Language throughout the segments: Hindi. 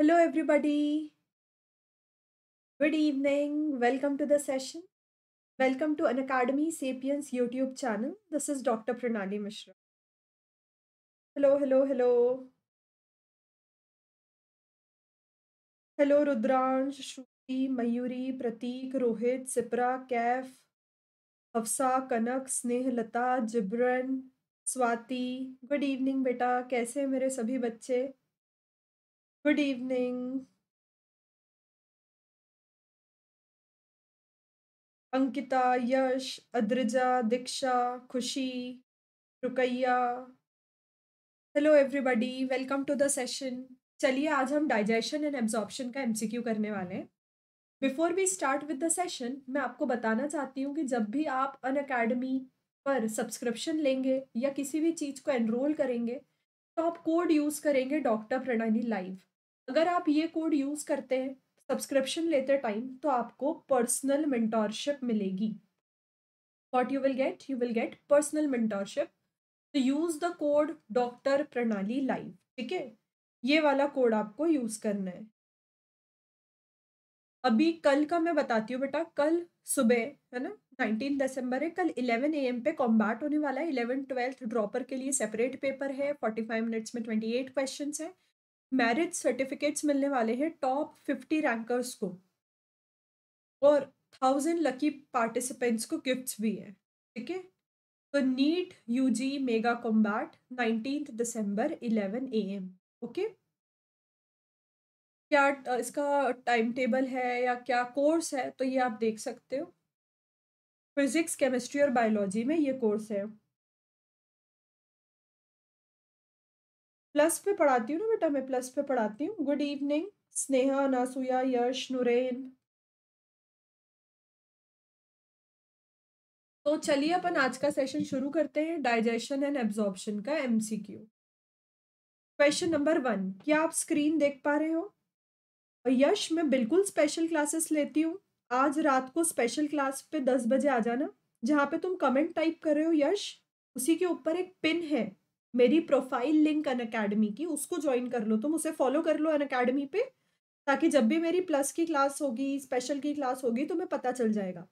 Hello, everybody. Good evening. Welcome to the session. Welcome to An Academy Sapiens YouTube channel. This is Dr. Pranali Mishra. Hello, hello, hello. Hello, Rudranj, Shruti, Mayuri, Pratik, Rohit, Sipra, Kaif, Hafsa, Kanak, Snehlata, Jibran, Swati. Good evening, beta. कैसे मेरे सभी बच्चे Good evening. Ankita Yash Adrija Diksha Khushi Rukaiya hello everybody welcome to the session चलिए आज हम डाइजेशन एंड एब्जॉर्प्शन का एमसीक्यू करने वाले हैं before we start with the session मैं आपको बताना चाहती हूँ कि जब भी आप अन अकेडमी पर सब्सक्रिप्शन लेंगे या किसी भी चीज़ को एनरोल करेंगे तो आप कोड यूज़ करेंगे डॉक्टर प्रणाली लाइव अगर आप ये कोड यूज़ करते हैं सब्सक्रिप्शन लेते टाइम तो आपको पर्सनल मेंटोरशिप मिलेगी what you will get you will get personal mentorship तो use the code doctor Pranali live ठीक है ये वाला कोड आपको यूज़ करना है अभी कल का मैं बताती हूँ बेटा कल सुबह है ना नाइनटीन दिसंबर है कल ए एम पे कॉम्बैट होने वाला है इलेवन ट्वेल्थ ड्रॉपर के लिए सेपरेट पेपर है फोर्टी फाइव मिनट्स में ट्वेंटी एट क्वेश्चन हैं मैरिट सर्टिफिकेट्स मिलने वाले हैं टॉप फिफ्टी रैंकर्स को और थाउजेंड लकी पार्टिसिपेंट्स को गिफ्ट्स भी हैं ठीक है तो NEET UG mega combat nineteen December eleven A M okay क्या इसका टाइम टेबल है या क्या कोर्स है तो ये आप देख सकते हो फिजिक्स केमिस्ट्री और बायोलॉजी में ये कोर्स है प्लस पे पढ़ाती हूँ ना बेटा मैं प्लस पे पढ़ाती हूँ गुड इवनिंग स्नेहा नासूया यश नुरेन तो चलिए अपन आज का सेशन शुरू करते हैं डाइजेशन एंड एब्जॉर्बशन का एमसीक्यू क्वेश्चन नंबर वन क्या आप स्क्रीन देख पा रहे हो यश मैं बिल्कुल स्पेशल क्लासेस लेती हूँ आज रात को स्पेशल क्लास पे दस बजे आ जाना जहाँ पे तुम कमेंट टाइप कर रहे हो यश उसी के ऊपर एक पिन है मेरी प्रोफाइल लिंक अन अकेडमी की उसको ज्वाइन कर लो तुम उसे फॉलो कर लो अन अकेडमी पे ताकि जब भी मेरी प्लस की क्लास होगी स्पेशल की क्लास होगी तो मैं पता चल जाएगा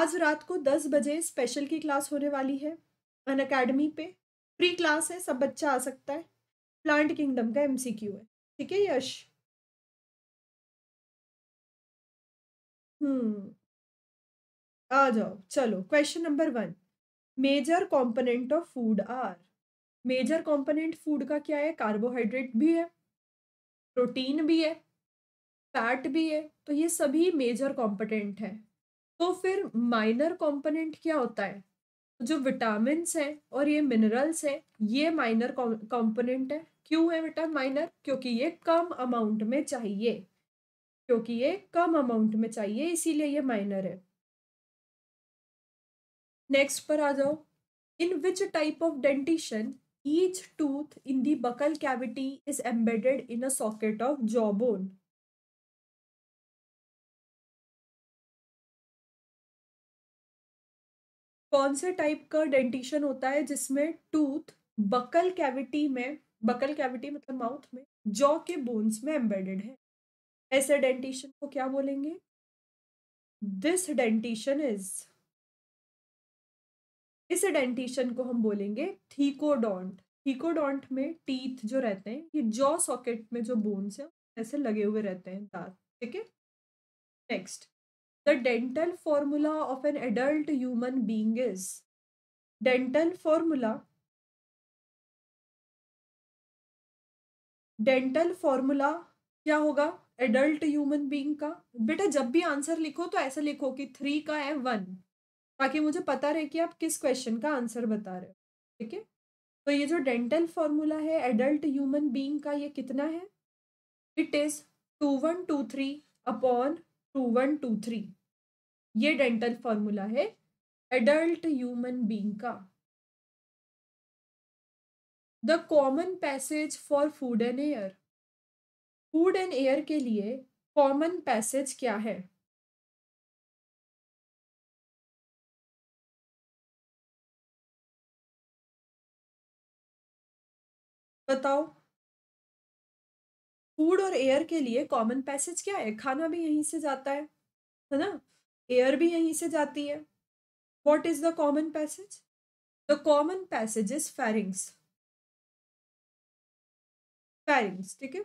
आज रात को दस बजे स्पेशल की क्लास होने वाली है अन अकेडमी पे फ्री क्लास है सब बच्चा आ सकता है प्लांट किंगडम का एमसीक्यू है ठीक है यश हम्म आ जाओ चलो question number one major component of food are major component food का क्या है कार्बोहाइड्रेट भी है प्रोटीन भी है फैट भी है तो ये सभी मेजर कॉम्पोनेंट है तो फिर माइनर कॉम्पोनेंट क्या होता है तो जो विटामिन हैं और ये मिनरल्स हैं ये माइनर कॉम्पोनेंट है क्यों है बेटा माइनर क्योंकि ये कम अमाउंट में चाहिए क्योंकि ये कम अमाउंट में चाहिए इसीलिए ये माइनर है नेक्स्ट पर आ जाओ in which type of dentition Each tooth in the buccal cavity is embedded in a socket of jawbone. कौन से टाइप का डेंटिशन होता है जिसमें टूथ बकल कैविटी में बकल कैविटी मतलब माउथ में जॉ के बोन्स में एम्बेडेड है ऐसे डेंटिशन को क्या बोलेंगे दिस डेंटिशन इज इस डेंटिशन को हम बोलेंगे थीकोडोंट थीकोडोंट में टीथ जो रहते हैं ये जॉ सॉकेट में जो बोन्स हैं ऐसे लगे हुए रहते हैं दांत ठीक है next the dental formula of an adult human being is dental formula dental formula क्या होगा एडल्ट ह्यूमन बींग का बेटा जब भी आंसर लिखो तो ऐसा लिखो कि थ्री का है वन ताकि मुझे पता रहे कि आप किस क्वेश्चन का आंसर बता रहे हो ठीक है तो ये जो डेंटल फॉर्मूला है एडल्ट ह्यूमन बीइंग का ये कितना है it is two one two three upon two one two three ये डेंटल फॉर्मूला है एडल्ट ह्यूमन बीइंग का the common passage for food and air food and air के लिए कॉमन पैसेज क्या है बताओ फूड और एयर के लिए कॉमन पैसेज क्या है खाना भी यहीं से जाता है है ना एयर भी यहीं से जाती है what is the common passage the common passage is pharynx pharynx ठीक है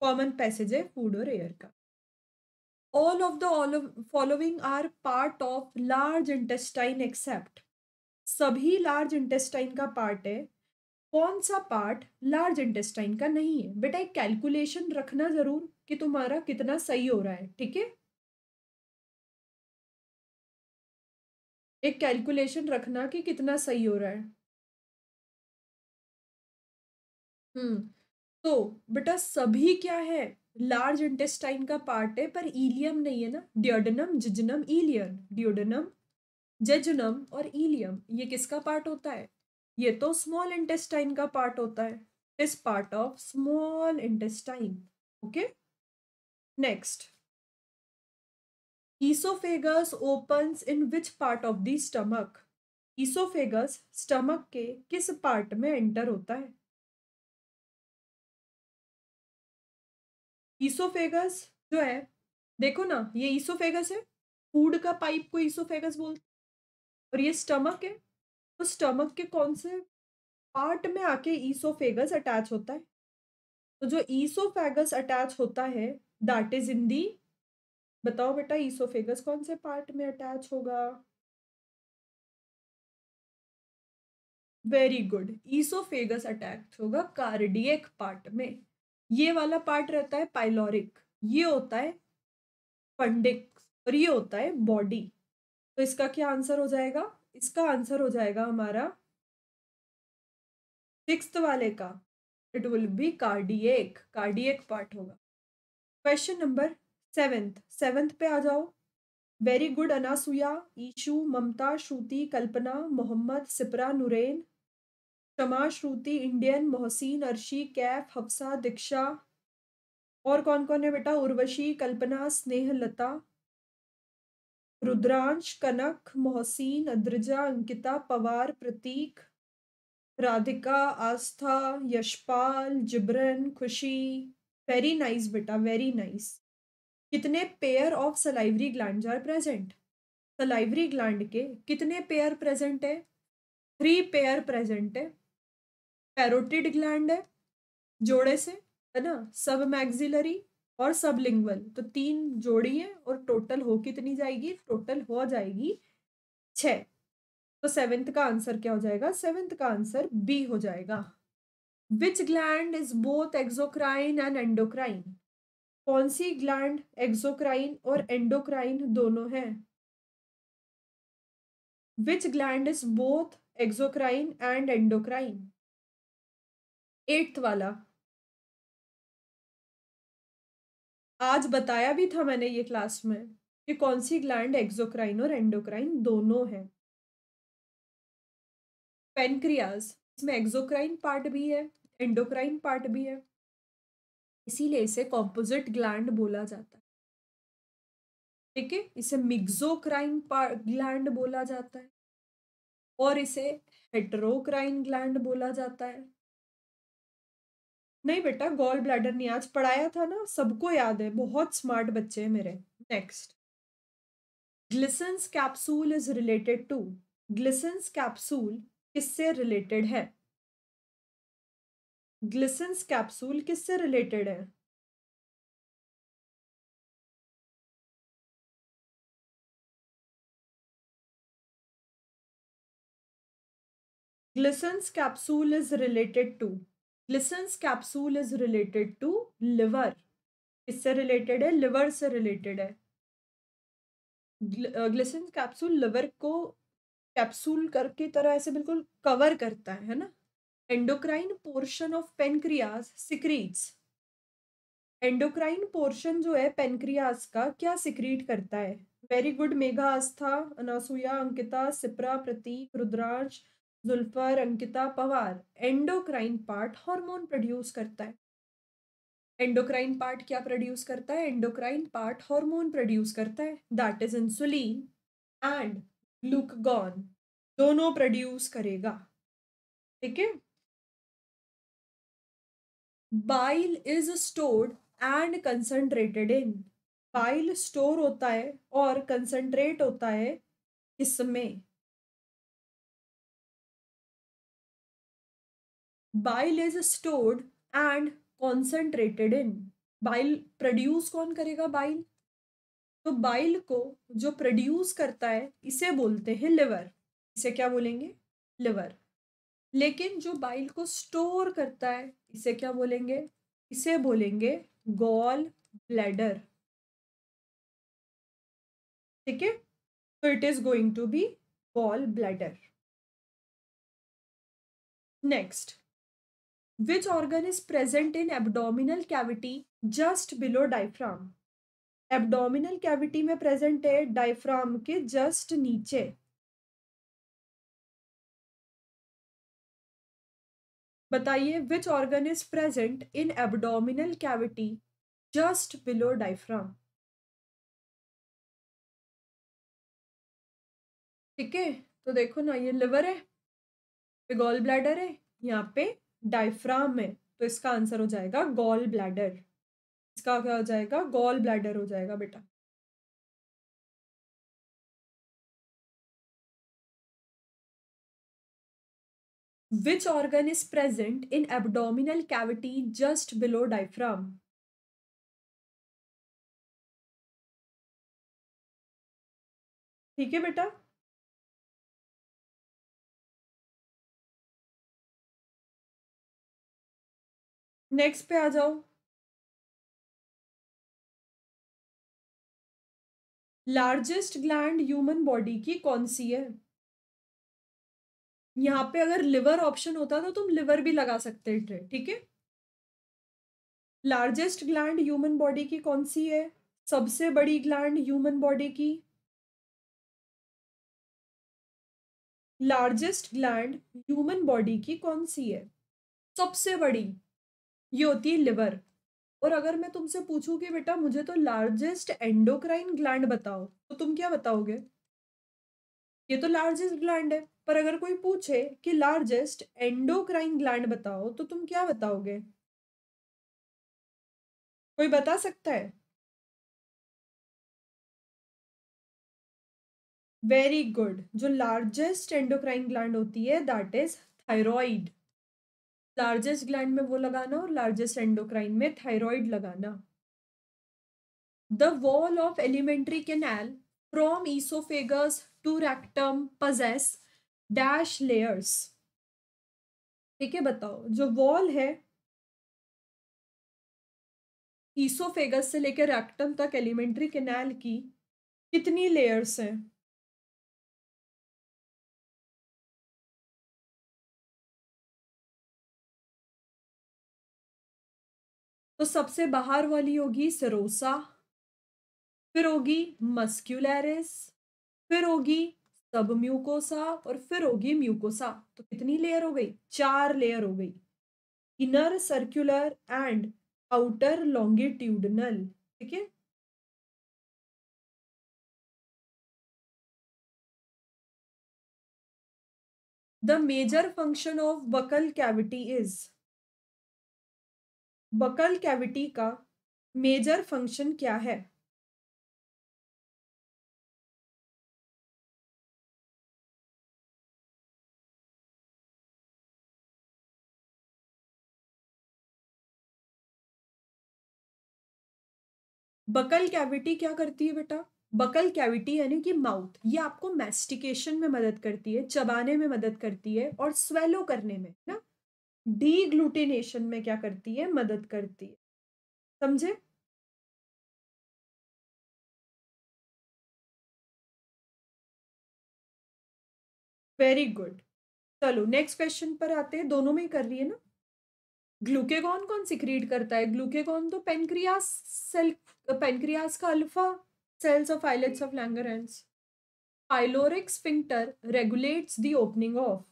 कॉमन पैसेज है फूड और एयर का all of the following are part of large intestine except सभी लार्ज इंटेस्टाइन का पार्ट है कौन सा पार्ट लार्ज इंटेस्टाइन का नहीं है बेटा एक कैलकुलेशन रखना जरूर कि तुम्हारा कितना सही हो रहा है ठीक है एक कैलकुलेशन रखना कि कितना सही हो रहा है हम्म तो बेटा सभी क्या है लार्ज इंटेस्टाइन का पार्ट है पर इलियम नहीं है ना duodenum jejunum ileum duodenum jejunum और इलियम ये किसका पार्ट होता है ये तो स्मॉल इंटेस्टाइन का पार्ट होता है इस part of small intestine okay next oesophagus opens in which part of the stomach oesophagus stomach के किस पार्ट में एंटर होता है ईसोफेगस जो है देखो ना ये ईसोफेगस है फूड का पाइप को ईसोफेगस बोलते और ये स्टमक है तो स्टमक के कौन से पार्ट में आके ईसोफेगस अटैच होता है तो जो ईसोफेगस अटैच होता है दैट इज इन दी बताओ बेटा ईसोफेगस कौन से पार्ट में अटैच होगा वेरी गुड ईसोफेगस अटैच होगा कार्डियक पार्ट में ये वाला पार्ट रहता है पाइलोरिक ये होता है फंडिक और ये होता है बॉडी तो इसका क्या आंसर हो जाएगा इसका आंसर हो जाएगा हमारा सिक्स वाले का it will be cardiac cardiac part होगा क्वेश्चन नंबर सेवेंथ सेवेंथ पे आ जाओ वेरी गुड अनासुया ईशु ममता श्रुति कल्पना मोहम्मद सिपरा नुरेन शमा श्रुति इंडियन मोहसिन अर्शी कैफ हफ्सा दीक्षा और कौन कौन है बेटा उर्वशी कल्पना स्नेहलता रुद्रांश कनक मोहसिन अद्रजा अंकिता पवार प्रतीक राधिका आस्था यशपाल जिब्रन खुशी वेरी नाइस बेटा वेरी नाइस कितने pair of salivary gland are present salivary gland के कितने पेयर प्रेजेंट है थ्री पेयर प्रेजेंट है पैरोटिड ग्लैंड है जोड़े से है ना सब मैग्जिलरी और सबलिंगुअल तो तीन जोड़ी है और टोटल हो कितनी जाएगी टोटल हो जाएगी छ तो सेवेंथ का आंसर क्या हो जाएगा सेवेंथ का आंसर बी हो जाएगा which gland is both exocrine and endocrine कौन सी ग्लैंड एक्सोक्राइन और एंडोक्राइन दोनों हैं which gland is both exocrine and endocrine eighth वाला आज बताया भी था मैंने ये क्लास में कि कौन सी ग्लैंड एक्सोक्राइन और एंडोक्राइन दोनों है पेनक्रियाज इसमें एक्सोक्राइन पार्ट भी है एंडोक्राइन पार्ट भी है इसीलिए इसे कॉम्पोजिट ग्लैंड बोला जाता है ठीक है इसे मिक्सोक्राइन ग्लैंड बोला जाता है और इसे हेट्रोक्राइन ग्लैंड बोला जाता है नहीं बेटा गॉल ब्लैडर नहीं आज पढ़ाया था ना सबको याद है बहुत स्मार्ट बच्चे हैं मेरे next Glisson's capsule is related to Glisson's capsule किससे रिलेटेड है ग्लिसन्स कैप्सूल किससे रिलेटेड है Glisson's capsule is related to Glisson's capsule is related to liver किससे रिलेटेड है लिवर से रिलेटेड है ग्लिसन कैप्सूल लिवर को कैप्सूल करके तरह ऐसे बिल्कुल कवर करता है है ना endocrine portion of pancreas secretes endocrine portion जो है पेनक्रियाज का क्या सिक्रीट करता है वेरी गुड मेघा आस्था Anasuya Ankita Sipra Prateek Rudransh Zulfar Ankita Pawar endocrine part hormone produce करता है एंडोक्राइन पार्ट क्या प्रोड्यूस करता है एंडोक्राइन पार्ट हार्मोन प्रोड्यूस करता है that is insulin and glucagon दोनों प्रोड्यूस करेगा ठीक है bile is stored and concentrated in bile store होता है और कंसंट्रेट होता है इसमें bile is stored and concentrated in bile produce कौन करेगा बाइल तो बाइल को जो प्रोड्यूस करता है इसे बोलते हैं लिवर इसे क्या बोलेंगे लिवर लेकिन जो बाइल को स्टोर करता है इसे क्या बोलेंगे इसे बोलेंगे गॉल ब्लैडर ठीक है तो it is going to be gall bladder next Which organ is present in abdominal cavity just below diaphragm abdominal cavity में प्रेजेंट है डाइफ्राम के जस्ट नीचे बताइए which organ is present in abdominal cavity just below diaphragm ठीक है तो देखो ना ये लिवर है गॉल ब्लैडर है यहाँ पे डायफ्राम है तो इसका आंसर हो जाएगा गॉल ब्लैडर इसका क्या हो जाएगा गॉल ब्लैडर हो जाएगा बेटा which organ is present in abdominal cavity just below diaphragm ठीक है बेटा नेक्स्ट पे आ जाओ लार्जेस्ट ग्लैंड ह्यूमन बॉडी की कौन सी है यहां पे अगर लिवर ऑप्शन होता तो तुम लिवर भी लगा सकते थे ठीक है लार्जेस्ट ग्लैंड ह्यूमन बॉडी की कौन सी है सबसे बड़ी ग्लैंड ह्यूमन बॉडी की लार्जेस्ट ग्लैंड ह्यूमन बॉडी की कौन सी है सबसे बड़ी ये होती है लिवर और अगर मैं तुमसे पूछूं कि बेटा मुझे तो लार्जेस्ट एंडोक्राइन ग्लैंड बताओ तो तुम क्या बताओगे ये तो लार्जेस्ट ग्लैंड है पर अगर कोई पूछे कि लार्जेस्ट एंडोक्राइन ग्लैंड बताओ तो तुम क्या बताओगे कोई बता सकता है वेरी गुड जो लार्जेस्ट एंडोक्राइन ग्लैंड होती है that is thyroid largest gland में वो लगाना और लार्जेस्ट एंडोक्राइन में थायराइड लगाना the wall of alimentary canal from oesophagus to rectum possess dash layers ठीक है बताओ जो वॉल है ईसोफेगस से लेकर रेक्टम तक एलिमेंट्री कैनाल की कितनी लेयर्स हैं तो सबसे बाहर वाली होगी सरोसा फिर होगी मस्क्यूलैरिस फिर होगी सब म्यूकोसा और फिर होगी म्यूकोसा तो कितनी लेयर हो गई चार लेयर हो गई inner circular and outer longitudinal ठीक है the major function of buccal cavity is buccal cavity का मेजर फंक्शन क्या है बकल कैविटी क्या करती है बेटा बकल कैविटी यानी कि माउथ ये आपको मैस्टिकेशन में मदद करती है चबाने में मदद करती है और स्वेलो करने में ना डी ग्लूटिनेशन में क्या करती है मदद करती है समझे वेरी गुड चलो नेक्स्ट क्वेश्चन पर आते हैं दोनों में ही कर रही है ना ग्लूकेगॉन कौन सिक्रीट करता है ग्लूकेगॉन तो पेनक्रियास सेल पेनक्रियास का alpha cells of islets of Langerhans Pyloric sphincter regulates the opening of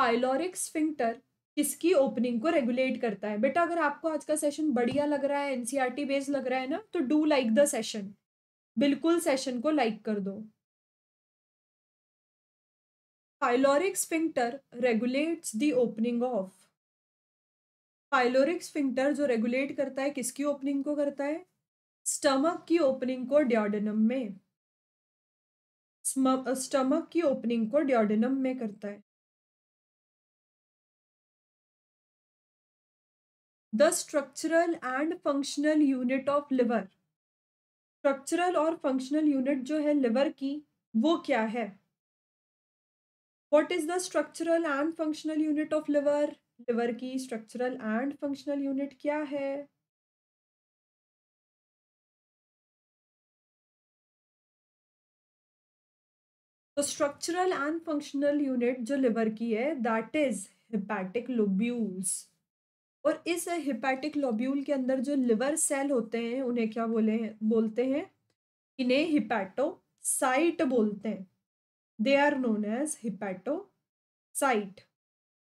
Pyloric sphincter किसकी ओपनिंग को रेगुलेट करता है बेटा अगर आपको आज का सेशन बढ़िया लग रहा है एनसीईआरटी बेस्ड e लग रहा है ना तो डू लाइक द सेशन बिल्कुल सेशन को लाइक कर दो pyloric sphincter regulates the opening of pyloric sphincter जो रेगुलेट करता है किसकी ओपनिंग को करता है स्टमक की ओपनिंग को डिओडेनम में स्टमक की ओपनिंग को डिओडेनम में करता है the structural and functional unit of liver structural और फंक्शनल यूनिट जो है लिवर की वो क्या है what is the structural and functional unit of liver liver की स्ट्रक्चरल एंड फंक्शनल यूनिट क्या है तो स्ट्रक्चरल एंड फंक्शनल यूनिट जो लिवर की है दैट इज हिपैटिक लोब्यूल्स और इस हिपैटिक लोब्यूल के अंदर जो लिवर सेल होते हैं उन्हें क्या बोले हैं बोलते हैं इन्हें हिपैटोसाइट बोलते हैं they are known as hepatocyte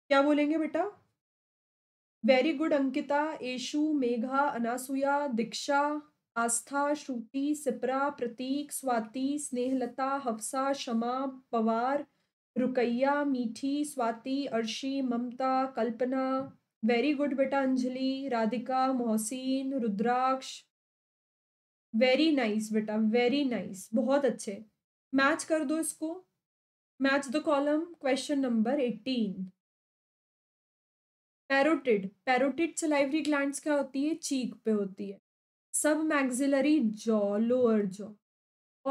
क्या बोलेंगे बेटा very good Ankita Eshu Megha Anasuya Diksha Aastha Shruti Sipra Prateek Swati Snehlata Hafsa Shama Pawar Rukaiya Mithi Swati Arshi Mamta Kalpana very good बेटा अंजलि राधिका मोहसिन रुद्राक्ष वेरी नाइस बेटा वेरी नाइस बहुत अच्छे मैच कर दो इसको match the column question number eighteen parotid parotid salivary glands क्या होती है चीक पे होती है सब मैग्जिलरी जॉ लोअर जॉ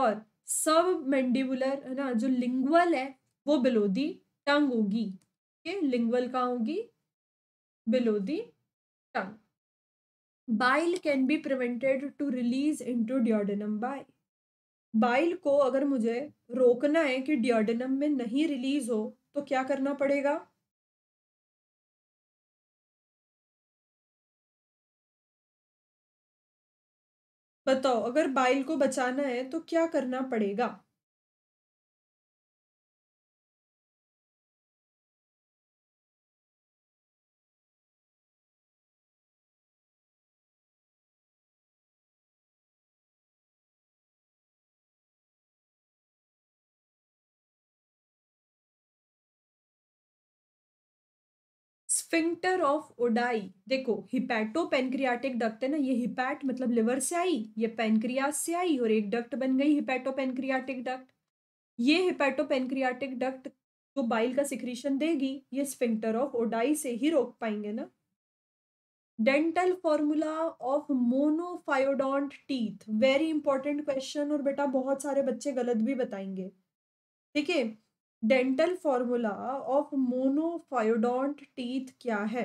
और सब मैंडिबुलर है ना जो लिंगुअल है वो बिलो दी टंग होगी है लिंगुअल कहाँ होगी below the tongue. Bile can be prevented to release into duodenum by bile को अगर मुझे रोकना है कि डिओडेनम में नहीं रिलीज हो तो क्या करना पड़ेगा बताओ अगर बाइल को बचाना है तो क्या करना पड़ेगा स्फिंक्टर ऑफ ओडाई देखो हिपैटो पेनक्रियाटिक डक्ट है ना ये हिपैट मतलब लिवर से आई ये पेनक्रियास से आई और एक डक्ट बन गई हिपैटो पेनक्रियाटिक डक्ट ये हिपैटो पेनक्रियाटिक डक्ट जो बाइल का सिक्रीशन देगी ये स्फिंक्टर ऑफ ओडाई से ही रोक पाएंगे ना dental formula of monophyodont teeth very important question और बेटा बहुत सारे बच्चे गलत भी बताएंगे ठीक है dental formula of monophyodont teeth क्या है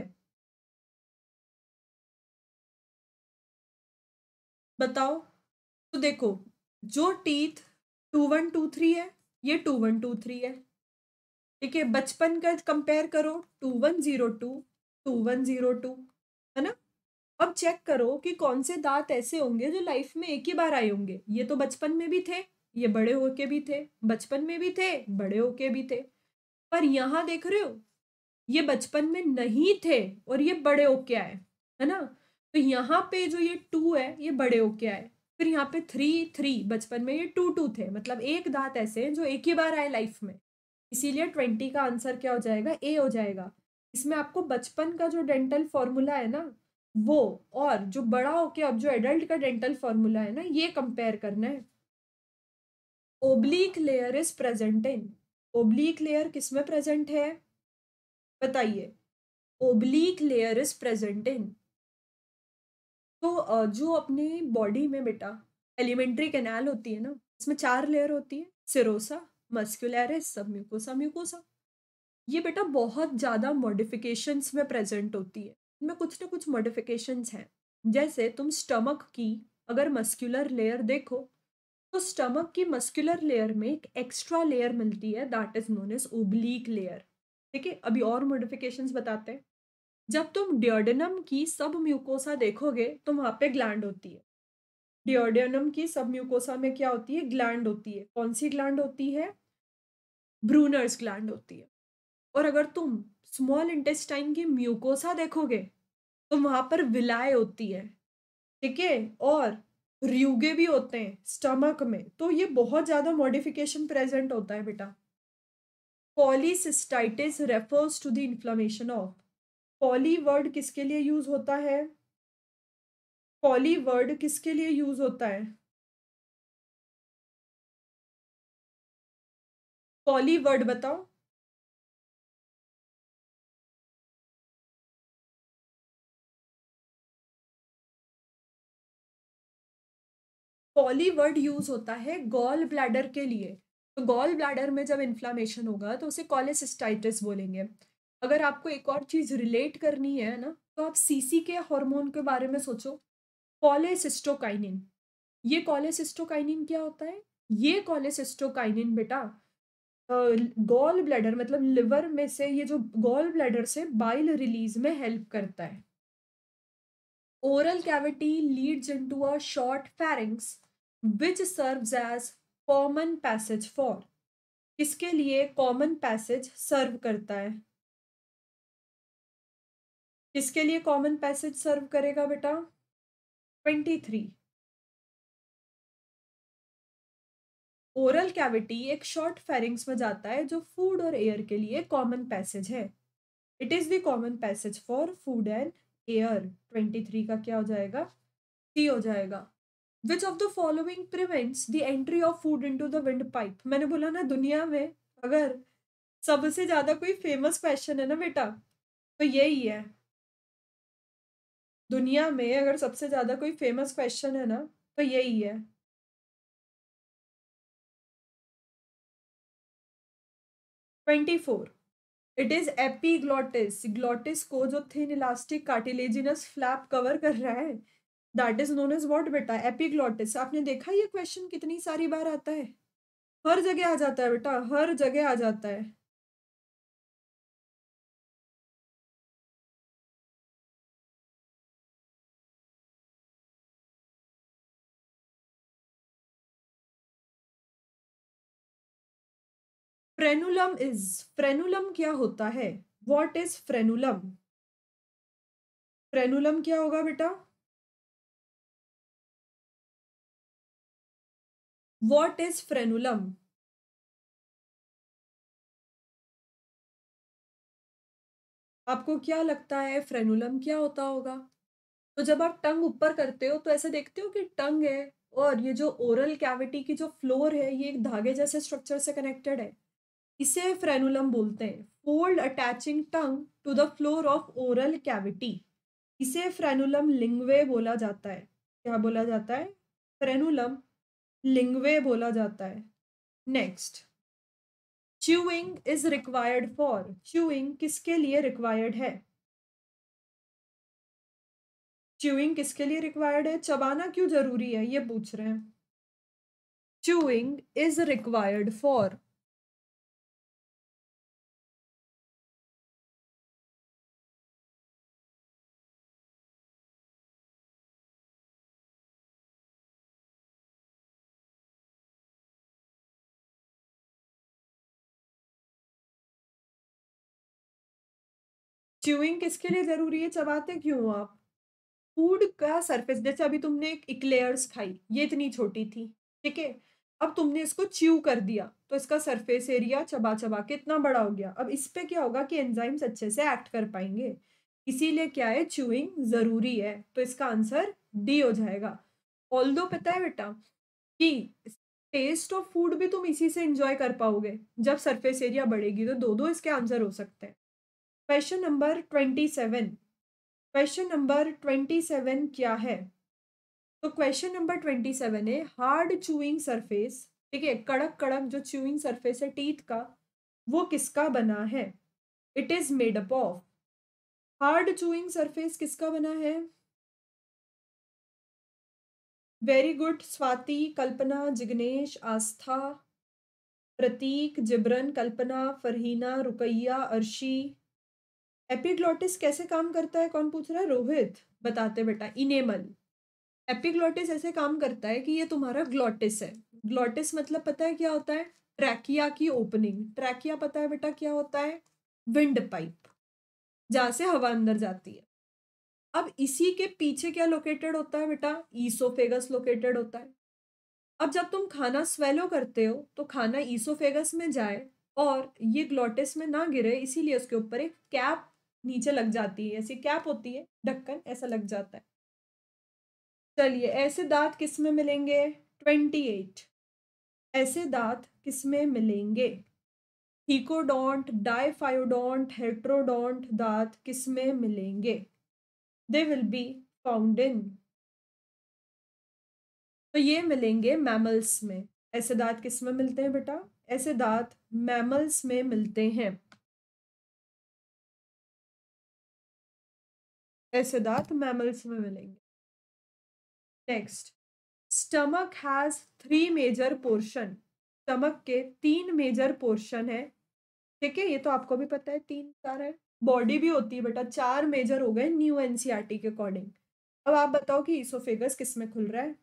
बताओ तो देखो जो teeth two one two three है ये टू वन टू थ्री है ठीक है बचपन का कंपेयर करो two one zero two two one zero two है ना अब चेक करो कि कौन से दांत ऐसे होंगे जो लाइफ में एक ही बार आए होंगे ये तो बचपन में भी थे ये बड़े होके भी थे बचपन में भी थे बड़े होके भी थे पर यहाँ देख रहे हो ये बचपन में नहीं थे और ये बड़े होके आए है ना तो यहाँ पे जो ये टू है ये बड़े होके आए फिर यहाँ पे थ्री थ्री बचपन में ये टू टू थे मतलब एक दांत ऐसे हैं जो एक ही बार आए लाइफ में इसीलिए ट्वेंटी का आंसर क्या हो जाएगा ए हो जाएगा इसमें आपको बचपन का जो डेंटल फॉर्मूला है ना वो और जो बड़ा होके अब जो एडल्ट का डेंटल फॉर्मूला है ना ये कंपेयर करना है oblique layer is present in oblique layer किस में प्रेजेंट है बताइए oblique layer is present in तो जो अपने बॉडी में बेटा एलिमेंट्री कैनाल होती है ना इसमें चार लेयर होती है serosa muscularis submucosa mucosa ये बेटा बहुत ज़्यादा मॉडिफिकेशंस में प्रेजेंट होती है इनमें कुछ ना कुछ मॉडिफिकेशंस हैं जैसे तुम स्टमक की अगर मस्क्यूलर लेयर देखो तो स्टमक की मस्कुलर लेयर में एक एक्स्ट्रा लेयर मिलती है that is known as oblique layer ठीक है अभी और मोडिफिकेशंस बताते हैं जब तुम डियोडेनम की सब म्यूकोसा देखोगे तो वहाँ पे ग्लैंड होती है डियोडेनम की सब म्यूकोसा में क्या होती है ग्लैंड होती है कौन सी ग्लैंड होती है ब्रूनर्स ग्लैंड होती है और अगर तुम स्मॉल इंटेस्टाइन की म्यूकोसा देखोगे तो वहाँ पर विलाय होती है ठीक है और रियुगे भी होते हैं स्टमक में तो ये बहुत ज़्यादा मॉडिफिकेशन प्रेजेंट होता है बेटा polycystitis refers to the inflammation of poly word किसके लिए यूज होता है पॉली वर्ड किसके लिए यूज होता है पॉली वर्ड बताओ पॉली वर्ड यूज होता है गॉल ब्लैडर के लिए तो गॉल ब्लैडर में जब इन्फ्लामेशन होगा तो उसे कॉलेसिस्टाइटिस बोलेंगे अगर आपको एक और चीज़ रिलेट करनी है ना तो आप सीसी के हार्मोन के बारे में सोचो कॉलेसिस्टोकाइनिन ये कॉलेसिस्टोकाइनिन क्या होता है ये कॉलेसिस्टोकाइनिन बेटा गॉल ब्लैडर मतलब लिवर में से ये जो गॉल ब्लैडर से बाइल रिलीज में हेल्प करता है oral cavity leads into a short pharynx which serves as common passage for किसके लिए कॉमन पैसेज सर्व करता है किसके लिए कॉमन पैसेज सर्व करेगा बेटा ट्वेंटी थ्री ओरल कैविटी एक शॉर्ट फेरिंग्स में जाता है जो फूड और एयर के लिए कॉमन पैसेज है it is the common passage for food and air twenty three का क्या हो जाएगा सी हो जाएगा which of the following prevents the entry of food into the windpipe मैंने बोला ना दुनिया में अगर सबसे ज्यादा कोई फेमस क्वेश्चन है ना बेटा तो यही है दुनिया में अगर सबसे ज्यादा कोई फेमस क्वेश्चन है ना तो यही है twenty four it is epiglottis glottis को जो thin elastic cartilaginous flap cover कर रहा है that is known as what बेटा एपिग्लॉटिस आपने देखा ये क्वेश्चन कितनी सारी बार आता है हर जगह आ जाता है बेटा हर जगह आ जाता है फ्रेनुलम इज फ्रेनुलम क्या होता है वॉट इज फ्रेनुलम फ्रेनुलम क्या होगा बेटा वॉट इज फ्रेनुलम आपको क्या लगता है फ्रेनुलम क्या होता होगा तो जब आप टंग ऊपर करते हो तो ऐसे देखते हो कि टंग है और ये जो ओरल कैविटी की जो फ्लोर है ये एक धागे जैसे स्ट्रक्चर से कनेक्टेड है इसे फ्रेनुलम बोलते हैं fold attaching tongue to the floor of oral cavity इसे फ्रेनुलम लिंगवे बोला जाता है क्या बोला जाता है फ्रेनुलम लिंग्वे बोला जाता है next chewing is required for chewing किसके लिए रिक्वायर्ड है च्यूइंग किसके लिए रिक्वायर्ड है चबाना क्यों जरूरी है ये पूछ रहे हैं chewing is required for stewing किसके लिए ज़रूरी है चबाते क्यों हो आप फूड का सरफेस जैसे अभी तुमने एक इक्लेयर्स खाई ये इतनी छोटी थी ठीक है अब तुमने इसको च्यू कर दिया तो इसका सरफेस एरिया चबा चबा के इतना बड़ा हो गया अब इस पर क्या होगा कि एंजाइम्स अच्छे से एक्ट कर पाएंगे इसीलिए क्या है च्यूइंग ज़रूरी है तो इसका आंसर डी हो जाएगा ऑल दो पता है बेटा कि टेस्ट ऑफ फूड भी तुम इसी से इंजॉय कर पाओगे जब सरफेस एरिया बढ़ेगी तो दो दो इसके आंसर हो सकते हैं question number twenty seven question number twenty seven क्या है तो क्वेश्चन नंबर ट्वेंटी सेवन है हार्ड चूइंग सरफेस ठीक है कड़क कड़क जो चूइंग सरफेस है टीथ का वो किसका बना है it is made up of hard chewing surface किसका बना है very good Swati Kalpana Jignesh Aastha Prateek Jibran Kalpana Farheena Rukaiya Arshi epiglottis कैसे काम करता है कौन पूछ रहा है रोहित बताते बेटा इनेमल एपिग्लॉटिस ऐसे काम करता है कि ये तुम्हारा ग्लॉटिस है ग्लॉटिस मतलब पता है क्या होता है ट्रैकिया की ओपनिंग ट्रैकिया पता है बेटा क्या होता है विंड पाइप जहाँ से हवा अंदर जाती है अब इसी के पीछे क्या लोकेटेड होता है बेटा ईसोफेगस लोकेटेड होता है अब जब तुम खाना स्वेलो करते हो तो खाना ईसोफेगस में जाए और ये ग्लॉटिस में ना गिरे इसीलिए उसके ऊपर एक कैप नीचे लग जाती है ऐसी कैप होती है ढक्कन ऐसा लग जाता है चलिए ऐसे दांत किस में मिलेंगे ट्वेंटी एट ऐसे दांत किस में मिलेंगे थीकोडोंट डाइफायोडोंट हेट्रोडोंट दांत किस में मिलेंगे they will be found in तो ये मिलेंगे मैमल्स में ऐसे दांत किस में मिलते हैं बेटा ऐसे दांत मैमल्स में मिलते हैं ऐसे दांत मैमल्स में मिलेंगे next stomach has three major portion stomach के तीन मेजर पोर्शन है ठीक है ये तो आपको भी पता है तीन चार है बॉडी भी होती है बेटा चार मेजर हो गए न्यू एन के अकॉर्डिंग अब आप बताओ कि ईसोफेगस किस में खुल रहा है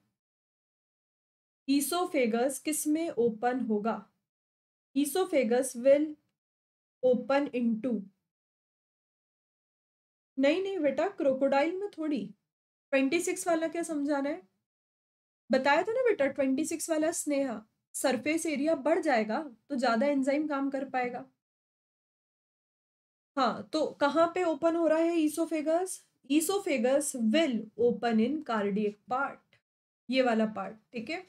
ईसोफेगस किस में ओपन होगा ईसोफेगस विल ओपन इनटू नहीं नहीं बेटा क्रोकोडाइल में थोड़ी ट्वेंटी सिक्स वाला क्या समझाना है बताया था ना बेटा ट्वेंटी सिक्स वाला स्नेहा सरफेस एरिया बढ़ जाएगा तो ज़्यादा एंजाइम काम कर पाएगा हाँ तो कहाँ पे ओपन हो रहा है oesophagus oesophagus will open in cardiac part ये वाला पार्ट ठीक है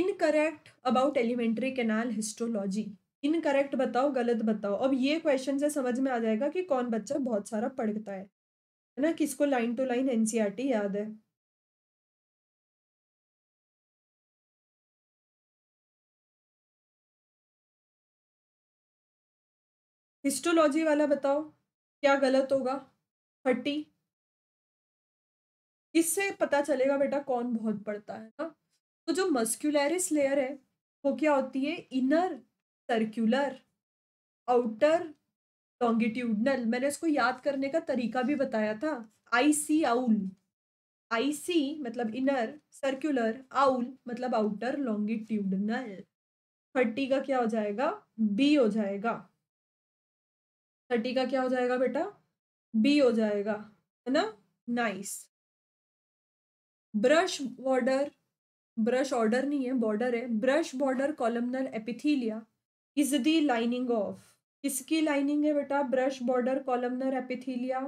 incorrect about alimentary canal histology incorrect बताओ गलत बताओ अब ये क्वेश्चन से समझ में आ जाएगा कि कौन बच्चा बहुत सारा पढ़ता है है ना किसको लाइन टू लाइन एन याद है हिस्टोलॉजी वाला बताओ क्या गलत होगा हट्टी इससे पता चलेगा बेटा कौन बहुत पढ़ता है ना तो जो मस्क्यूलरिस लेयर है वो क्या होती है इनर सर्क्यूलर आउटर लॉन्गिट्यूडनल मैंने इसको याद करने का तरीका भी बताया था आई सी आउल आई सी मतलब इनर सर्क्यूलर आउल मतलब आउटर लॉन्गिट्यूडनल थर्टी का क्या हो जाएगा बी हो जाएगा थर्टी का क्या हो जाएगा बेटा बी हो जाएगा है ना nice brush border brush order नहीं है बॉर्डर है brush border columnar epithelia is the lining of किसकी लाइनिंग है बेटा brush border columnar epithelia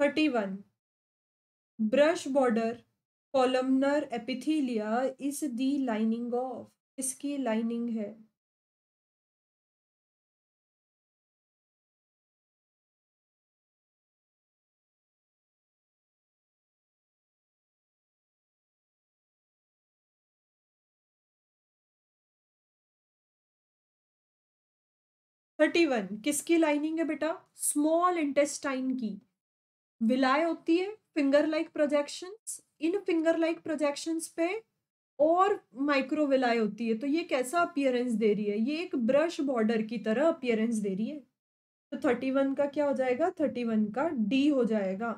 thirty one brush border columnar epithelia is the lining of इसकी लाइनिंग है थर्टी वन किसकी लाइनिंग है बेटा स्मॉल इंटेस्टाइन की विलाय होती है finger like projection in finger like projection पे और माइक्रो विलाय होती है तो ये कैसा अपियरेंस दे रही है ये एक ब्रश बॉर्डर की तरह अपियरेंस दे रही है तो थर्टी वन का क्या हो जाएगा थर्टी वन का डी हो जाएगा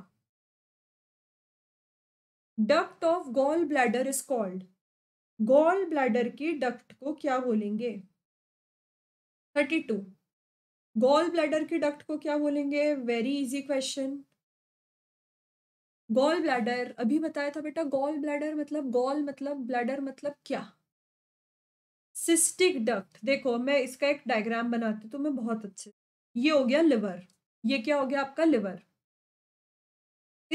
duct of gall bladder is called gall bladder की डक्ट को क्या बोलेंगे थर्टी टू गॉल ब्लैडर के डक्ट को क्या बोलेंगे very easy question gall bladder अभी बताया था बेटा गॉल ब्लैडर मतलब गॉल मतलब ब्लैडर मतलब क्या सिस्टिक डक्ट देखो मैं इसका एक डायग्राम बनाती हूँ तो मैं बहुत अच्छे ये हो गया लिवर ये क्या हो गया आपका लिवर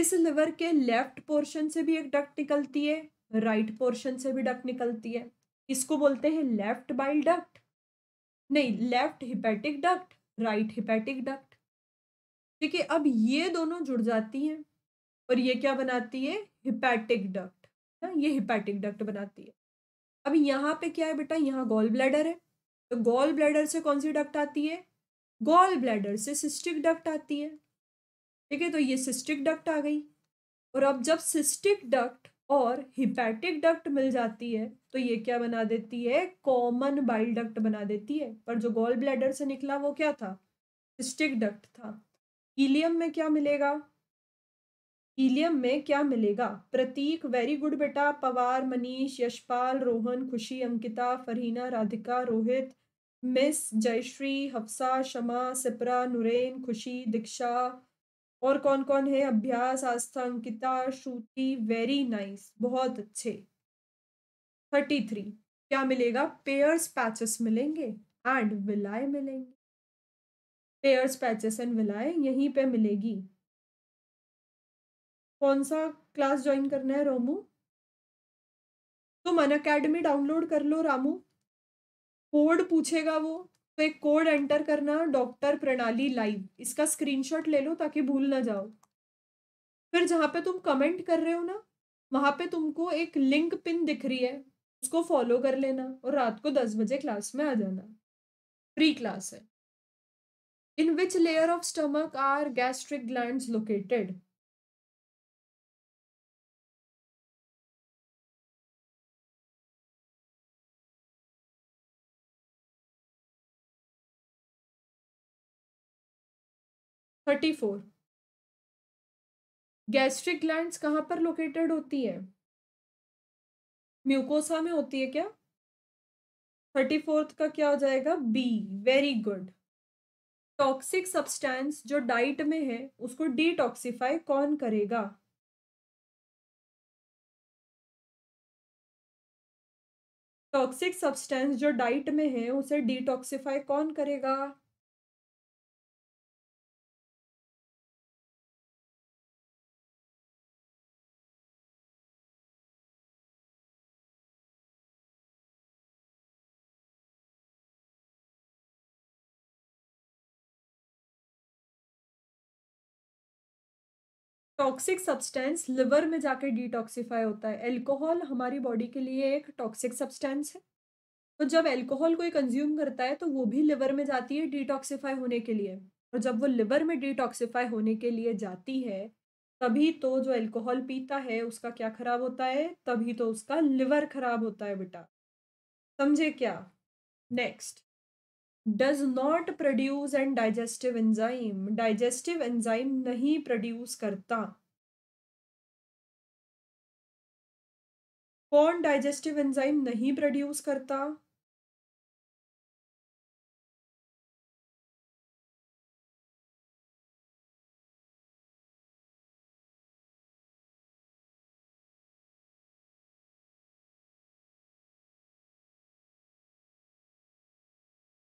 इस लिवर के लेफ्ट पोर्शन से भी एक डक्ट निकलती है राइट right पोर्शन से भी डक्ट निकलती है इसको बोलते हैं लेफ्ट बाइल डक्ट नहीं left hepatic duct right hepatic duct ठीक है अब ये दोनों जुड़ जाती हैं और ये क्या बनाती है हिपैटिक डक्ट ना ये हिपैटिक डक्ट बनाती है अब यहाँ पे क्या है बेटा यहाँ गोल ब्लैडर है तो गोल ब्लैडर से कौन सी डक्ट आती है गोल ब्लैडर से सिस्टिक डक्ट आती है ठीक है तो ये सिस्टिक डक्ट आ गई और अब जब सिस्टिक डक्ट और हिपैटिक डक्ट मिल जाती है तो ये क्या बना देती है कॉमन बाइल डक्ट बना देती है पर जो गोल ब्लैडर से निकला वो क्या था स्टिक डक्ट था ईलियम में क्या मिलेगा ईलियम में क्या मिलेगा प्रतीक वेरी गुड बेटा पवार मनीष यशपाल रोहन खुशी अंकिता फरहीना राधिका रोहित मिस जयश्री हफ्सा शमा सिपरा नुरेन खुशी दीक्षा और कौन कौन है अभ्यास आस्था अंकिता श्रुति वेरी नाइस बहुत अच्छे थर्टी थ्री क्या मिलेगा पेयर्स पैचेस मिलेंगे एंड विलाय मिलेंगे पेयर्स पैचेस एंड विलाय यहीं पे मिलेगी कौन सा क्लास ज्वाइन करना है रोमू तुम अन अकेडमी डाउनलोड कर लो रामू कोड पूछेगा वो तो एक कोड एंटर करना डॉक्टर प्रणाली लाइव इसका स्क्रीनशॉट ले लो ताकि भूल ना जाओ फिर जहाँ पे तुम कमेंट कर रहे हो ना वहाँ पे तुमको एक लिंक पिन दिख रही है उसको फॉलो कर लेना और रात को दस बजे क्लास में आ जाना फ्री क्लास है in which layer of stomach are gastric gland located thirty four gastric gland कहाँ पर लोकेटेड होती है म्यूकोसा में होती है क्या थर्टी फोर्थ का क्या हो जाएगा B very good toxic substance जो डाइट में है उसको डिटॉक्सिफाई कौन करेगा टॉक्सिक सब्सटेंस जो डाइट में है उसे डिटॉक्सिफाई कौन करेगा टॉक्सिक सब्सटेंस लिवर में जाकर डिटॉक्सीफाई होता है एल्कोहल हमारी बॉडी के लिए एक टॉक्सिक सब्सटेंस है तो जब एल्कोहल कोई कंज्यूम करता है तो वो भी लिवर में जाती है डिटॉक्सीफाई होने के लिए और जब वो लिवर में डिटॉक्सीफाई होने के लिए जाती है तभी तो जो एल्कोहल पीता है उसका क्या खराब होता है तभी तो उसका लिवर खराब होता है बेटा समझे क्या next does not produce and digestive enzyme digestive enzyme नहीं प्रोड्यूस करता कौन डाइजेस्टिव एंजाइम नहीं प्रोड्यूस करता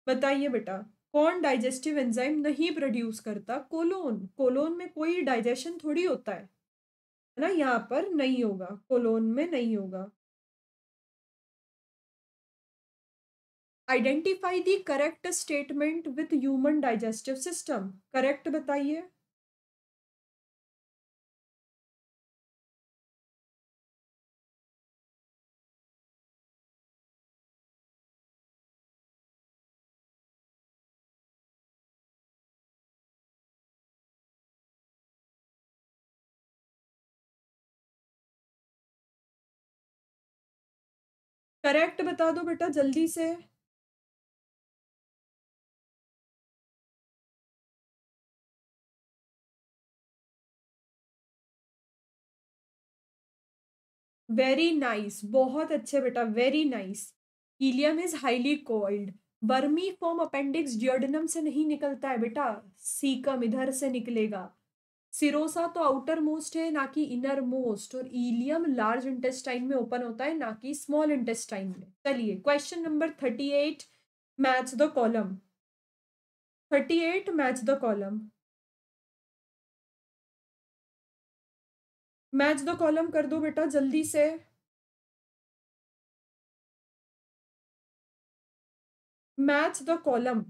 बताइए बेटा कौन डाइजेस्टिव एंजाइम नहीं प्रोड्यूस करता कोलोन कोलोन में कोई डाइजेशन थोड़ी होता है है ना यहाँ पर नहीं होगा कोलोन में नहीं होगा identify the correct statement with human digestive system correct बताइए करेक्ट बता दो बेटा जल्दी से वेरी नाइस nice, बहुत अच्छे बेटा very nice ileum is highly coiled vermiform appendix duodenum से नहीं निकलता है बेटा सीकम इधर से निकलेगा सिरोसा तो आउटर मोस्ट है ना कि इनर मोस्ट और ईलियम लार्ज इंटेस्टाइन में ओपन होता है ना कि स्मॉल इंटेस्टाइन में चलिए question number thirty eight match the column thirty eight match the column match the column कर दो बेटा जल्दी से match the column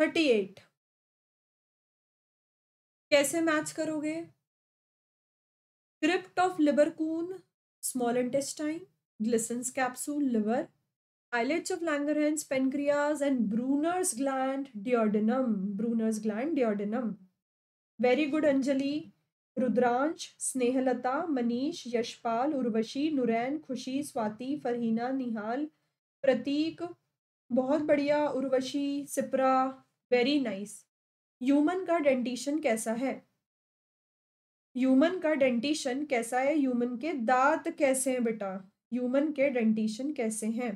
thirty eight कैसे मैच करोगे crypt of Lieberkühn small intestine Glisson's capsule liver islets of langerhans pancreas and Brunner's gland duodenum Brunner's gland duodenum very good Anjali Rudransh Snehlata Manish Yashpal Urvashi Nuren Khushi Swati Farheena Nihal Pratik बहुत बढ़िया Urvashi Sipra very nice human का डेंटिशन कैसा है ह्यूमन का डेंटिशन कैसा है ह्यूमन के दांत कैसे हैं बेटा ह्यूमन के डेंटिशन कैसे हैं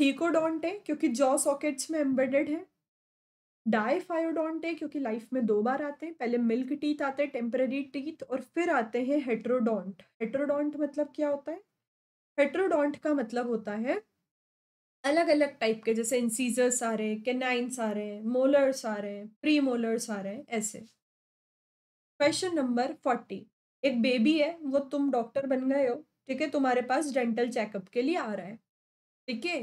थीकोडोंट है क्योंकि जॉ सॉकेट्स में एम्बेडेड है फायोडोंटे क्योंकि लाइफ में दो बार आते हैं पहले मिल्क टीथ आते हैं टेम्पररी टीथ और फिर आते हैं हेट्रोडोंट हेट्रोडोंट मतलब क्या होता है हेट्रोडोंट का मतलब होता है अलग अलग टाइप के जैसे इंसीजर्स आ रहे हैं केनाइंस आ रहे हैं मोलर्स आ रहे हैं प्री मोलर्स आ रहे हैं ऐसे क्वेश्चन नंबर फोर्टी एक बेबी है वो तुम डॉक्टर बन गए हो ठीक है तुम्हारे पास डेंटल चेकअप के लिए आ रहा है ठीक है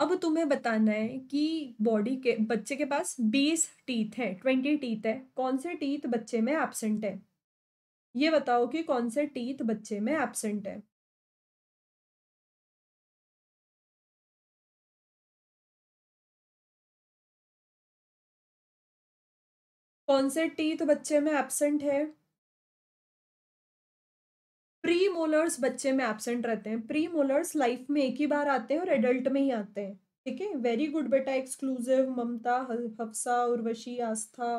अब तुम्हें बताना है कि बॉडी के बच्चे के पास बीस टीथ है ट्वेंटी टीथ है कौन से टीथ बच्चे में एबसेंट है ये बताओ कि कौन से टीथ बच्चे में एबसेंट है कौन से टीथ बच्चे में एबसेंट है प्री मोलर्स बच्चे में एबसेंट रहते हैं प्री मोलर्स लाइफ में एक ही बार आते हैं और एडल्ट में ही आते हैं ठीक है वेरी गुड बेटा exclusive Mamta Hafsa Urvashi Aastha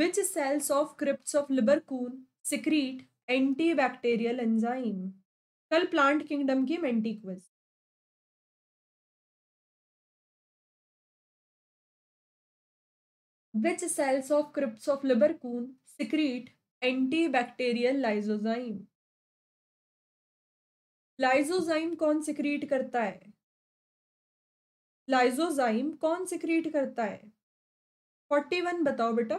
which cells of crypt of Lieberkühn secrete anti bacterial enzyme कल प्लांट किंगडम की Menti quiz which cells of crypts of livercoon secrete antibacterial lysozyme lysozyme कौन सिक्रीट करता है लाइजोजाइम कौन सिक्रीट करता है फोर्टी वन बताओ बेटा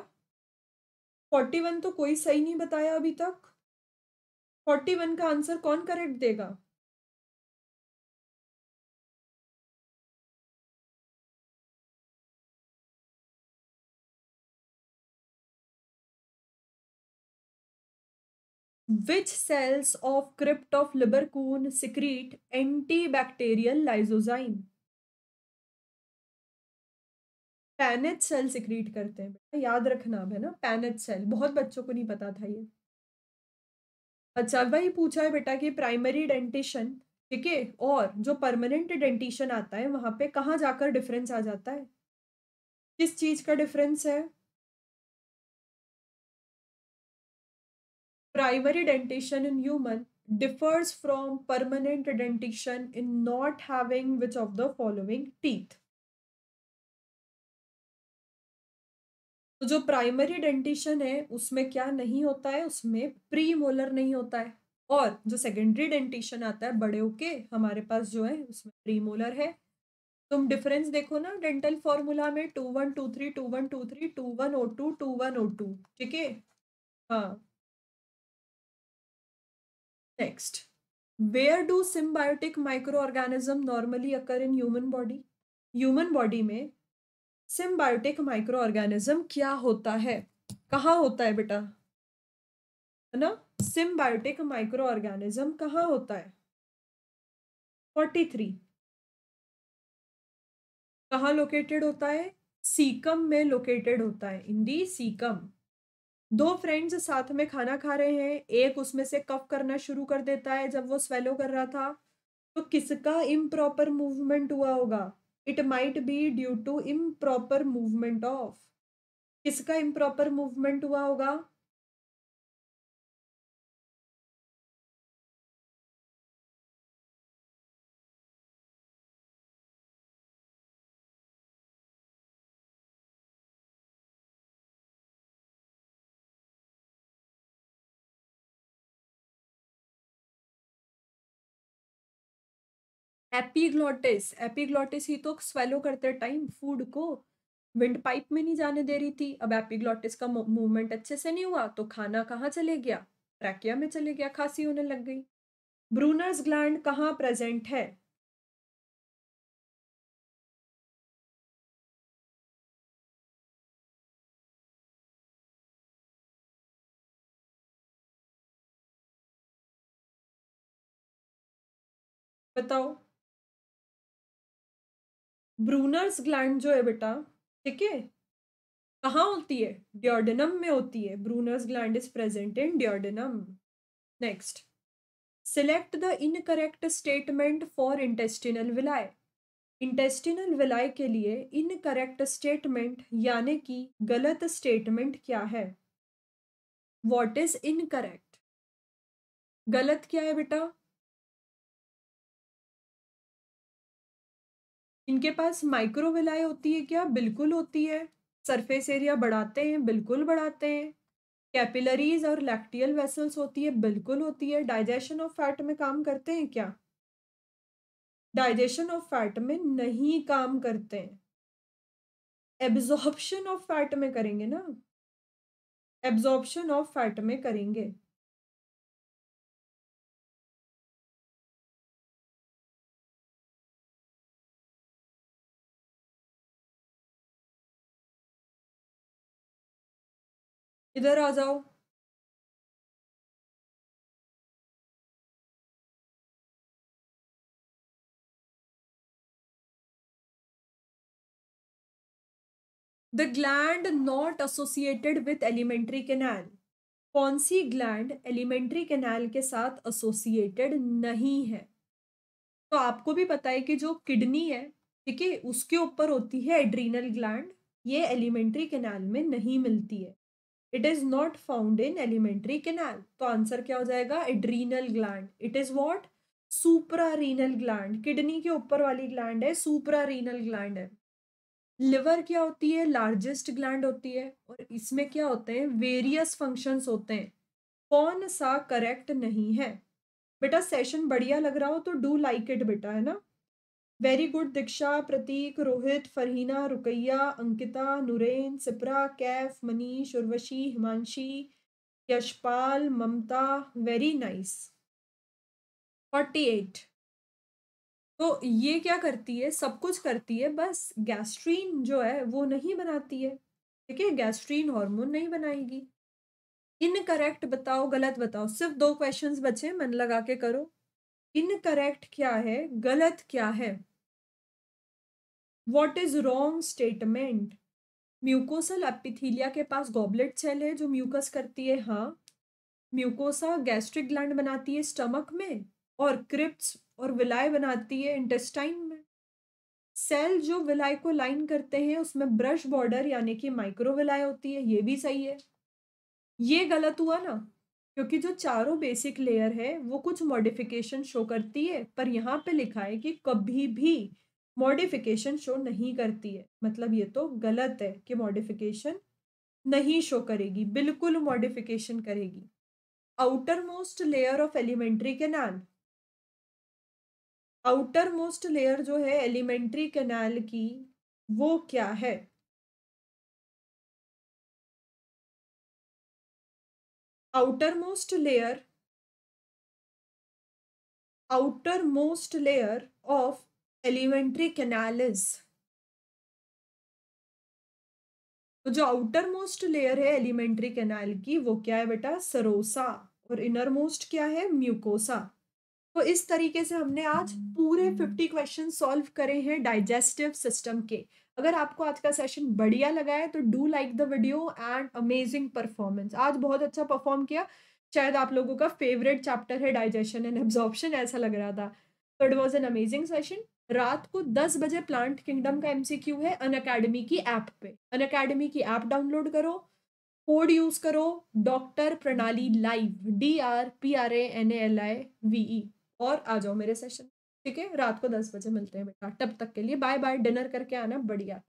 फोर्टी वन तो कोई सही नहीं बताया अभी तक फोर्टी वन का आंसर कौन करेक्ट देगा which cells of crypt of secrete secrete antibacterial lysozyme? Paneth cell secrete करते हैं बेटा याद रखना है ना पैनेट सेल बहुत बच्चों को नहीं पता था ये अच्छा वही पूछा है बेटा कि प्राइमरी डेंटिशन ठीक है और जो परमानेंट डेंटिशन आता है वहाँ पे कहाँ जाकर डिफरेंस आ जाता है किस चीज़ का डिफरेंस है primary dentition in human differs from permanent dentition in not having which of the following teeth तो जो प्राइमरी डेंटिशन है उसमें क्या नहीं होता है उसमें प्री मोलर नहीं होता है और जो सेकेंडरी डेंटिशन आता है बड़े ओके हमारे पास जो है उसमें प्री मोलर है तुम डिफरेंस देखो ना डेंटल फॉर्मूला में two one two three two one two three two one O two two one O two ठीक है हाँ Next, where do symbiotic microorganism normally occur in human body? Human body में symbiotic microorganism क्या होता है कहाँ होता है बेटा है ना सिम्बायोटिक माइक्रो ऑर्गेनिज्म कहाँ होता है फोर्टी थ्री कहाँ लोकेटेड होता है सीकम में लोकेटेड होता है इन दी सीकम दो फ्रेंड्स साथ में खाना खा रहे हैं एक उसमें से कफ करना शुरू कर देता है जब वो स्वेलो कर रहा था तो किसका इम्प्रॉपर मूवमेंट हुआ होगा it might be due to improper movement of किसका इम्प्रॉपर मूवमेंट हुआ होगा एपीग्लॉटिस एपीग्लॉटिस ही तो स्वेलो करते टाइम फूड को विंड पाइप में नहीं जाने दे रही थी अब एपीग्लॉटिस का मूवमेंट अच्छे से नहीं हुआ तो खाना कहाँ चले गया ट्रैकिया में चले गया खांसी होने लग गई ब्रूनर्स ग्लैंड कहाँ प्रेजेंट है बताओ ब्रूनर्स ग्लैंड जो है बेटा ठीक है कहाँ होती है डियोडनम में होती है Brunner's gland is present in duodenum next select the incorrect statement for intestinal villi intestinal villi के लिए इनकरेक्ट स्टेटमेंट यानी कि गलत स्टेटमेंट क्या है वॉट इज इनकरेक्ट गलत क्या है बेटा इनके पास माइक्रोविलाय होती है क्या बिल्कुल होती है सरफेस एरिया बढ़ाते हैं बिल्कुल बढ़ाते हैं कैपिलरीज और लैक्टियल वेसल्स होती है बिल्कुल होती है डाइजेशन ऑफ फैट में काम करते हैं क्या डाइजेशन ऑफ फैट में नहीं काम करते हैं एब्जॉर्प्शन ऑफ फैट में करेंगे ना एब्जॉर्प्शन ऑफ फैट में करेंगे इधर आ जाओ the gland not associated with alimentary canal कौन सी ग्लैंड एलिमेंट्री कैनाल के साथ एसोसिएटेड नहीं है तो आपको भी पता है कि जो किडनी है ठीक है उसके ऊपर होती है एड्रीनल ग्लैंड ये एलिमेंट्री कैनाल में नहीं मिलती है it is not found in alimentary canal तो आंसर क्या हो जाएगा adrenal gland it is what suprarenal gland kidney के ऊपर वाली ग्लैंड है सुपरा रीनल ग्लैंड है लिवर क्या होती है लार्जेस्ट ग्लैंड होती है और इसमें क्या होते हैं वेरियस फंक्शंस होते हैं कौन सा करेक्ट नहीं है बेटा सेशन बढ़िया लग रहा हो तो डू लाइक इट बेटा है ना very good Diksha Pratik Rohit Farheena Ruqaiya Ankita Nuren Sipra Kaif Manish Urvashi Himanshi Yashpal Mamta very nice forty eight तो ये क्या करती है सब कुछ करती है बस गैस्ट्रीन जो है वो नहीं बनाती है ठीक है गैस्ट्रीन हार्मोन नहीं बनाएगी इनकरेक्ट बताओ गलत बताओ सिर्फ दो क्वेश्चंस बचे मन लगा के करो इनकरेक्ट क्या है गलत क्या है what is wrong statement mucosal epithelia के पास गॉबलेट सेल है जो म्यूकस करती है हाँ म्यूकोसा गैस्ट्रिक ग्लैंड बनाती है स्टमक में और क्रिप्स और विलाय बनाती है इंटेस्टाइन में सेल जो विलाय को लाइन करते हैं उसमें ब्रश बॉर्डर यानी कि माइक्रो विलाय होती है ये भी सही है ये गलत हुआ ना क्योंकि जो चारों बेसिक लेयर है वो कुछ मॉडिफिकेशन शो करती है पर यहाँ पे लिखा है कि कभी भी मॉडिफिकेशन शो नहीं करती है मतलब ये तो गलत है कि मॉडिफिकेशन नहीं शो करेगी बिल्कुल मॉडिफिकेशन करेगी outer most layer of alimentary canal outer most layer जो है एलिमेंट्री कैनाल की वो क्या है outer most layer outer most layer of alimentary canal is तो जो आउटर मोस्ट लेयर है एलिमेंट्री कैनाल की वो क्या है बेटा सरोसा और इनर मोस्ट क्या है म्यूकोसा तो इस तरीके से हमने आज पूरे फिफ्टी क्वेश्चन सॉल्व करे हैं डाइजेस्टिव सिस्टम के अगर आपको आज का सेशन बढ़िया लगा है तो do like the video and amazing performance आज बहुत अच्छा परफॉर्म किया शायद आप लोगों का फेवरेट चैप्टर है डाइजेशन एंड एब्जॉर्प्शन ऐसा लग रहा था तो it was an amazing session रात को दस बजे प्लांट किंगडम का एमसीक्यू है अन अकेडमी की ऐप पे अन अकेडमी की ऐप डाउनलोड करो कोड यूज करो doctor Pranali live D R P R A N A L I V E आ जाओ मेरे सेशन ठीक है रात को दस बजे मिलते हैं बेटा तब तक के लिए बाय बाय डिनर करके आना बढ़िया